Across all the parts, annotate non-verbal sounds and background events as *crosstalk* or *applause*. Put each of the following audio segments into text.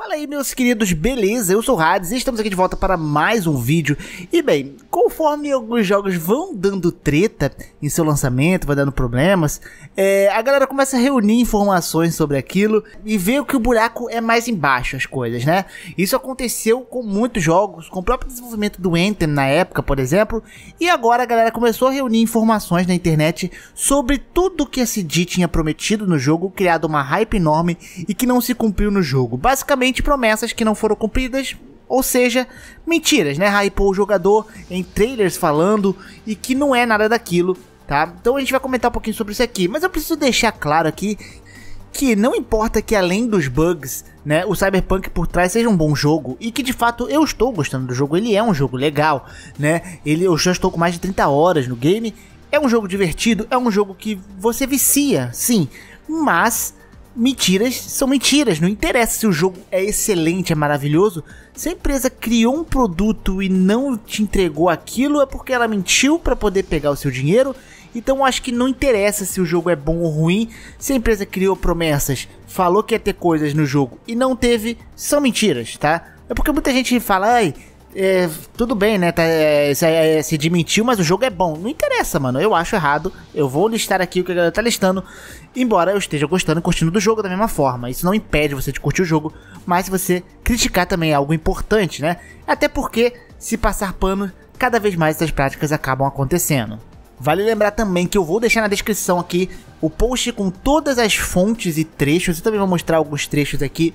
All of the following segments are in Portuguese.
Fala aí, meus queridos, beleza? Eu sou o Hades e estamos aqui de volta para mais um vídeo. E bem, conforme alguns jogos vão dando treta em seu lançamento, vai dando problemas, é, a galera começa a reunir informações sobre aquilo e vê que o buraco é mais embaixo as coisas, né? Isso aconteceu com muitos jogos, com o próprio desenvolvimento do Anthem na época, por exemplo, e agora a galera começou a reunir informações na internet sobre tudo que a CD tinha prometido no jogo, criado uma hype enorme e que não se cumpriu no jogo. Basicamente, somente promessas que não foram cumpridas, ou seja, mentiras, né? Hypou o jogador em trailers falando e que não é nada daquilo, tá? Então a gente vai comentar um pouquinho sobre isso aqui, mas eu preciso deixar claro aqui que não importa que além dos bugs, né, o Cyberpunk por trás seja um bom jogo e que de fato eu estou gostando do jogo, ele é um jogo legal, né? Ele eu já estou com mais de 30 horas no game. É um jogo divertido, é um jogo que você vicia, sim, mas mentiras são mentiras. Não interessa se o jogo é excelente, é maravilhoso. Se a empresa criou um produto e não te entregou aquilo, é porque ela mentiu para poder pegar o seu dinheiro. Então acho que não interessa se o jogo é bom ou ruim. Se a empresa criou promessas, falou que ia ter coisas no jogo e não teve, são mentiras, tá? É porque muita gente fala, ai, é, tudo bem, né? Tá, é, se, é, se mas o jogo é bom. Não interessa, mano. Eu acho errado. Eu vou listar aqui o que a galera tá listando. Embora eu esteja gostando e curtindo do jogo da mesma forma. Isso não impede você de curtir o jogo. Mas se você criticar também é algo importante, né? Até porque, se passar pano, cada vez mais essas práticas acabam acontecendo. Vale lembrar também que eu vou deixar na descrição aqui o post com todas as fontes e trechos. Eu também vou mostrar alguns trechos aqui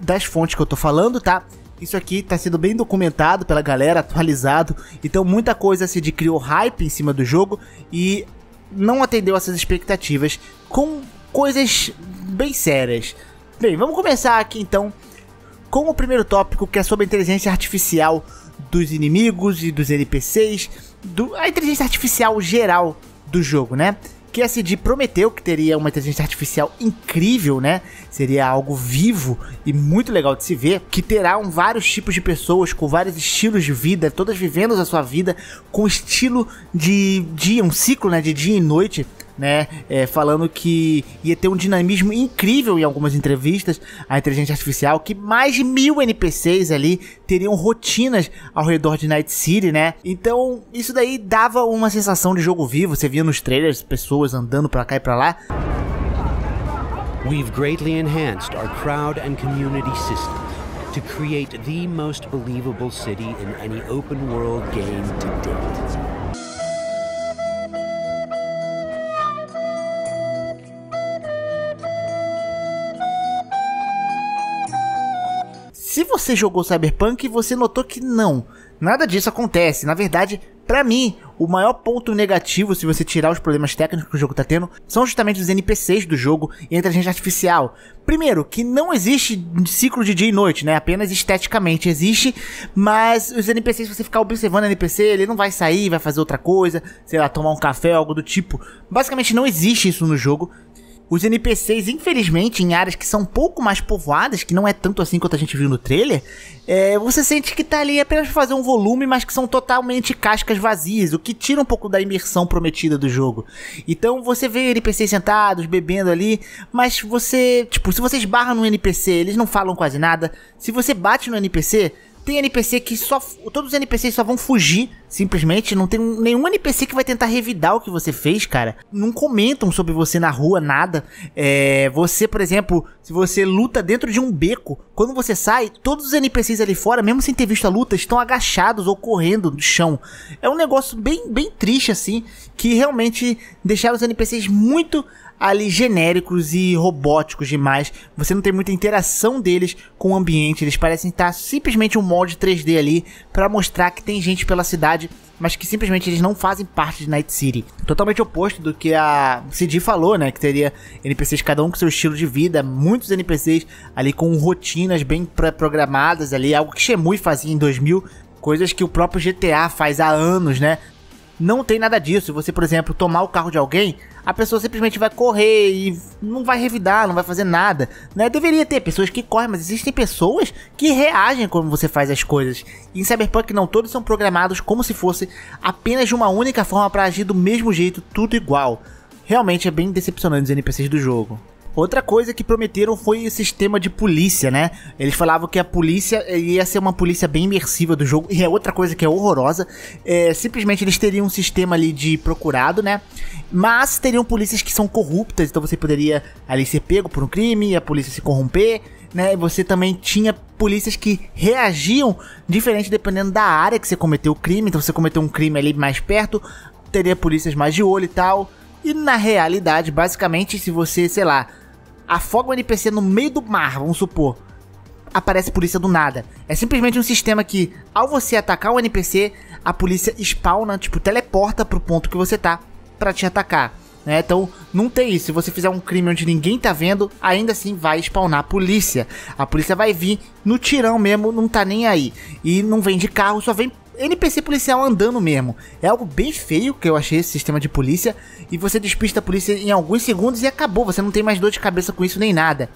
das fontes que eu tô falando, tá? Isso aqui tá sendo bem documentado pela galera, atualizado. Então muita coisa se criou hype em cima do jogo e não atendeu essas expectativas com coisas bem sérias. Bem, vamos começar aqui então com o primeiro tópico que é sobre a inteligência artificial dos inimigos e dos NPCs, do, a inteligência artificial geral do jogo, né? Que a CD prometeu que teria uma inteligência artificial incrível, né? Seria algo vivo e muito legal de se ver, que terá um, vários tipos de pessoas com vários estilos de vida, todas vivendo a sua vida com estilo de dia, um ciclo, né, de dia e noite né? É, falando que ia ter um dinamismo incrível em algumas entrevistas à inteligência artificial, que mais de mil NPCs ali teriam rotinas ao redor de Night City, né? Então, isso daí dava uma sensação de jogo vivo. Você via nos trailers pessoas andando para cá e para lá. We've greatly enhanced our crowd and community system to create the most believable city in any open world game to date. Se você jogou Cyberpunk, você notou que não. Nada disso acontece. Na verdade, para mim, o maior ponto negativo, se você tirar os problemas técnicos que o jogo tá tendo, são justamente os NPCs do jogo e a inteligência artificial. Primeiro, que não existe ciclo de dia e noite, né? Apenas esteticamente existe, mas os NPCs, se você ficar observando o NPC, ele não vai sair, vai fazer outra coisa, sei lá, tomar um café, algo do tipo. Basicamente não existe isso no jogo. Os NPCs, infelizmente, em áreas que são um pouco mais povoadas, que não é tanto assim quanto a gente viu no trailer, é, você sente que tá ali apenas pra fazer um volume, mas que são totalmente cascas vazias, o que tira um pouco da imersão prometida do jogo. Então você vê NPCs sentados, bebendo ali, mas você, tipo, se você esbarra no NPC, eles não falam quase nada. Se você bate no NPC, tem NPC que só. Todos os NPCs só vão fugir, simplesmente. Não tem nenhum NPC que vai tentar revidar o que você fez, cara. Não comentam sobre você na rua, nada. É, você, por exemplo, se você luta dentro de um beco, quando você sai, todos os NPCs ali fora, mesmo sem ter visto a luta, estão agachados ou correndo do chão. É um negócio bem, bem triste, assim, que realmente deixaram os NPCs muito ali genéricos e robóticos demais. Você não tem muita interação deles com o ambiente. Eles parecem estar simplesmente um molde 3D ali para mostrar que tem gente pela cidade, mas que simplesmente eles não fazem parte de Night City. Totalmente oposto do que a Cid falou, né? Que teria NPCs cada um com seu estilo de vida, muitos NPCs ali com rotinas bem pré-programadas ali, algo que Shemui fazia em 2000, coisas que o próprio GTA faz há anos, né? Não tem nada disso. você, por exemplo, tomar o carro de alguém, a pessoa simplesmente vai correr e não vai revidar, não vai fazer nada. Né? Deveria ter pessoas que correm, mas existem pessoas que reagem quando você faz as coisas. E em Cyberpunk não, todos são programados como se fosse apenas de uma única forma para agir do mesmo jeito, tudo igual. Realmente é bem decepcionante os NPCs do jogo. Outra coisa que prometeram foi o sistema de polícia, né? Eles falavam que a polícia eh, ia ser uma polícia bem imersiva do jogo, e é outra coisa que é horrorosa. É, simplesmente eles teriam um sistema ali de procurado, né? Mas teriam polícias que são corruptas, então você poderia ali ser pego por um crime, a polícia se corromper, né? Você também tinha polícias que reagiam diferente dependendo da área que você cometeu o crime. Então você cometeu um crime ali mais perto, teria polícias mais de olho e tal. E na realidade, basicamente, se você, sei lá, afoga o NPC no meio do mar, vamos supor, aparece polícia do nada. É simplesmente um sistema que, ao você atacar o NPC, a polícia spawna, tipo, teleporta pro ponto que você tá para te atacar. Né? Então, não tem isso. Se você fizer um crime onde ninguém tá vendo, ainda assim vai spawnar a polícia. A polícia vai vir no tirão mesmo, não tá nem aí. E não vem de carro, só vem NPC policial andando mesmo. É algo bem feio que eu achei esse sistema de polícia. E você despista a polícia em alguns segundos e acabou. Você não tem mais dor de cabeça com isso nem nada.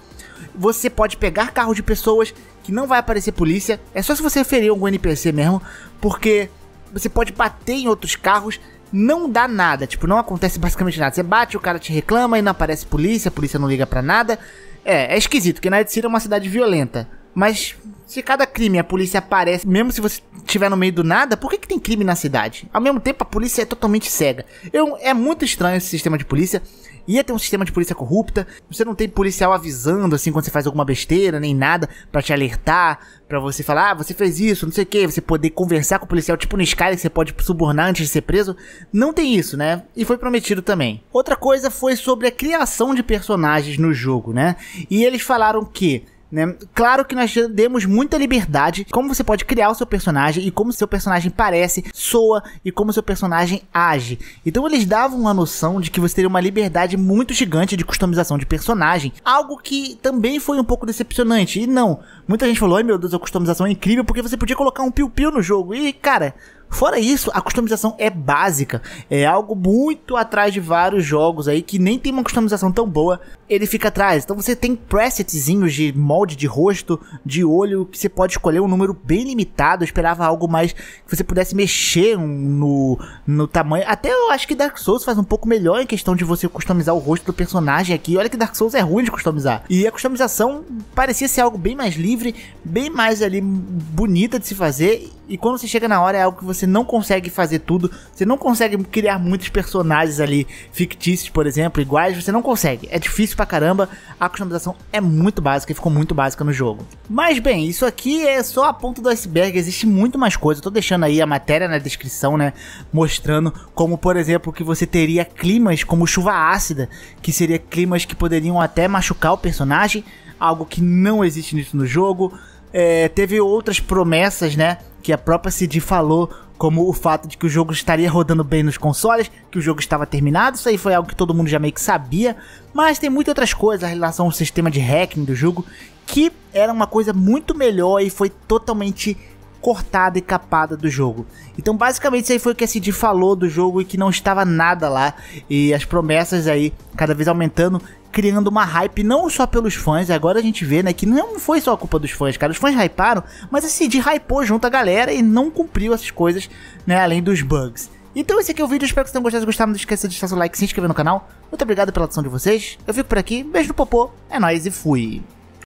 Você pode pegar carro de pessoas que não vai aparecer polícia. É só se você ferir algum NPC mesmo. Porque você pode bater em outros carros. Não dá nada, tipo, não acontece *laughs* basicamente nada. Você bate, o cara te reclama e não aparece polícia, a polícia não liga para nada. É, é esquisito, porque Night City é uma cidade violenta. Mas se cada crime a polícia aparece, mesmo se você estiver no meio do nada, por que, que tem crime na cidade? Ao mesmo tempo, a polícia é totalmente cega. Eu, é muito estranho esse sistema de polícia. Ia ter um sistema de polícia corrupta. Você não tem policial avisando, assim, quando você faz alguma besteira, nem nada, para te alertar, para você falar, ah, você fez isso, não sei o que, você poder conversar com o policial, tipo no Skyrim, que você pode subornar antes de ser preso. Não tem isso, né? E foi prometido também. Outra coisa foi sobre a criação de personagens no jogo, né? E eles falaram que né? Claro que nós demos muita liberdade como você pode criar o seu personagem e como seu personagem parece, soa e como seu personagem age. Então eles davam uma noção de que você teria uma liberdade muito gigante de customização de personagem, algo que também foi um pouco decepcionante. E não, muita gente falou: "Ai meu Deus, a customização é incrível porque você podia colocar um piu-piu no jogo". E cara, Fora isso, a customização é básica. É algo muito atrás de vários jogos aí que nem tem uma customização tão boa. Ele fica atrás. Então você tem presetzinhos de molde de rosto, de olho, que você pode escolher um número bem limitado. Eu esperava algo mais que você pudesse mexer no, no tamanho. Até eu acho que Dark Souls faz um pouco melhor em questão de você customizar o rosto do personagem aqui. Olha que Dark Souls é ruim de customizar. E a customização parecia ser algo bem mais livre, bem mais ali bonita de se fazer e quando você chega na hora é algo que você não consegue fazer tudo, você não consegue criar muitos personagens ali fictícios, por exemplo, iguais, você não consegue. É difícil pra caramba, a customização é muito básica e ficou muito básica no jogo. Mas bem, isso aqui é só a ponta do iceberg, existe muito mais coisa. Eu tô deixando aí a matéria na descrição, né, mostrando como, por exemplo, que você teria climas como chuva ácida, que seria climas que poderiam até machucar o personagem, algo que não existe nisso no jogo. É, teve outras promessas, né? Que a própria CD falou, como o fato de que o jogo estaria rodando bem nos consoles, que o jogo estava terminado, isso aí foi algo que todo mundo já meio que sabia, mas tem muitas outras coisas em relação ao sistema de hacking do jogo, que era uma coisa muito melhor e foi totalmente cortada e capada do jogo. Então, basicamente, isso aí foi o que a CD falou do jogo e que não estava nada lá. E as promessas aí cada vez aumentando criando uma hype não só pelos fãs, agora a gente vê, né, que não foi só a culpa dos fãs, cara. Os fãs hyparam, mas a assim, CD hypou junto a galera e não cumpriu essas coisas, né, além dos bugs. Então esse aqui é o vídeo, espero que vocês tenham gostado. Se gostaram, não esqueça de deixar seu like e se inscrever no canal. Muito obrigado pela atenção de vocês. Eu fico por aqui, beijo no popô, é nóis e fui.